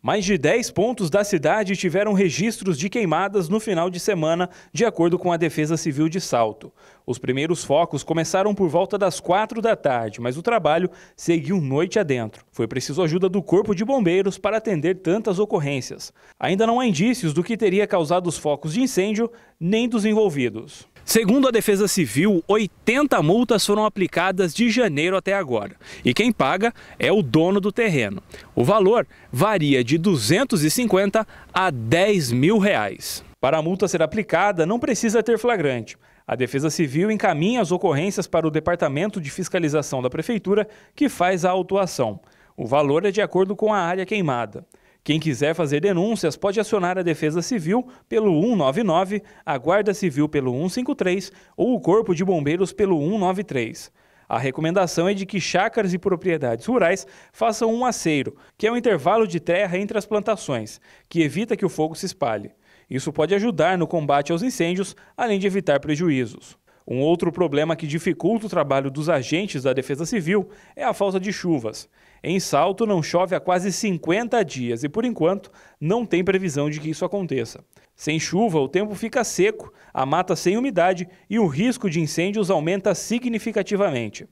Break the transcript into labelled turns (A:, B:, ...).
A: Mais de 10 pontos da cidade tiveram registros de queimadas no final de semana, de acordo com a Defesa Civil de Salto. Os primeiros focos começaram por volta das 4 da tarde, mas o trabalho seguiu noite adentro. Foi preciso ajuda do Corpo de Bombeiros para atender tantas ocorrências. Ainda não há indícios do que teria causado os focos de incêndio, nem dos envolvidos. Segundo a Defesa Civil, 80 multas foram aplicadas de janeiro até agora. E quem paga é o dono do terreno. O valor varia de 250 a 10 mil reais. Para a multa ser aplicada, não precisa ter flagrante. A Defesa Civil encaminha as ocorrências para o Departamento de Fiscalização da Prefeitura, que faz a autuação. O valor é de acordo com a área queimada. Quem quiser fazer denúncias pode acionar a Defesa Civil pelo 199, a Guarda Civil pelo 153 ou o Corpo de Bombeiros pelo 193. A recomendação é de que chácaras e propriedades rurais façam um aceiro, que é um intervalo de terra entre as plantações, que evita que o fogo se espalhe. Isso pode ajudar no combate aos incêndios, além de evitar prejuízos. Um outro problema que dificulta o trabalho dos agentes da Defesa Civil é a falta de chuvas. Em Salto não chove há quase 50 dias e, por enquanto, não tem previsão de que isso aconteça. Sem chuva, o tempo fica seco, a mata sem umidade e o risco de incêndios aumenta significativamente.